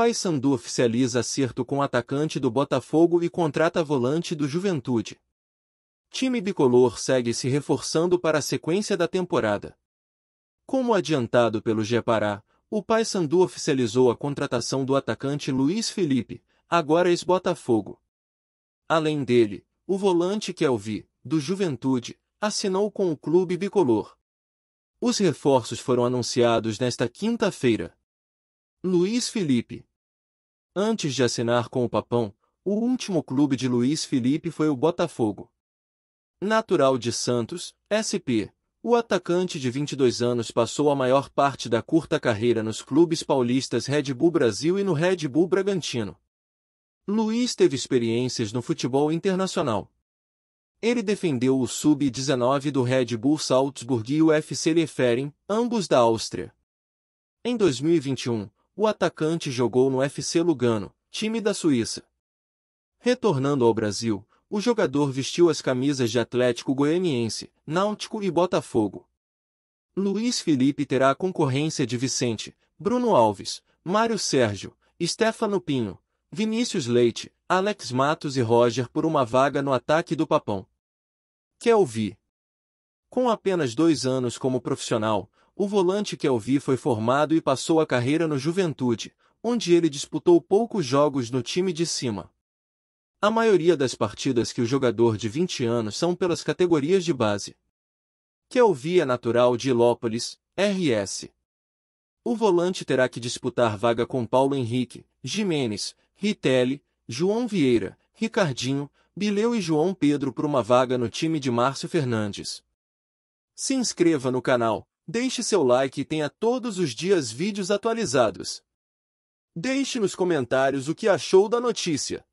Paysandu oficializa acerto com atacante do Botafogo e contrata volante do Juventude. Time bicolor segue se reforçando para a sequência da temporada. Como adiantado pelo Gepará, o Paysandu oficializou a contratação do atacante Luiz Felipe, agora ex-Botafogo. Além dele, o volante Kelvi, do Juventude, assinou com o clube bicolor. Os reforços foram anunciados nesta quinta-feira. Luiz Felipe, Antes de assinar com o Papão, o último clube de Luiz Felipe foi o Botafogo. Natural de Santos, SP, o atacante de 22 anos passou a maior parte da curta carreira nos clubes paulistas Red Bull Brasil e no Red Bull Bragantino. Luiz teve experiências no futebol internacional. Ele defendeu o Sub-19 do Red Bull Salzburg e o FC Liefering, ambos da Áustria. Em 2021, o atacante jogou no FC Lugano, time da Suíça. Retornando ao Brasil, o jogador vestiu as camisas de Atlético Goianiense, Náutico e Botafogo. Luiz Felipe terá a concorrência de Vicente, Bruno Alves, Mário Sérgio, Stefano Pinho, Vinícius Leite, Alex Matos e Roger por uma vaga no ataque do Papão. Kelvi. Com apenas dois anos como profissional, o volante que Kelvi foi formado e passou a carreira no Juventude, onde ele disputou poucos jogos no time de cima. A maioria das partidas que o jogador de 20 anos são pelas categorias de base. Kelvi é natural de Ilópolis, RS. O volante terá que disputar vaga com Paulo Henrique, Jimenez, Ritelli, João Vieira, Ricardinho, Bileu e João Pedro por uma vaga no time de Márcio Fernandes. Se inscreva no canal, Deixe seu like e tenha todos os dias vídeos atualizados. Deixe nos comentários o que achou da notícia.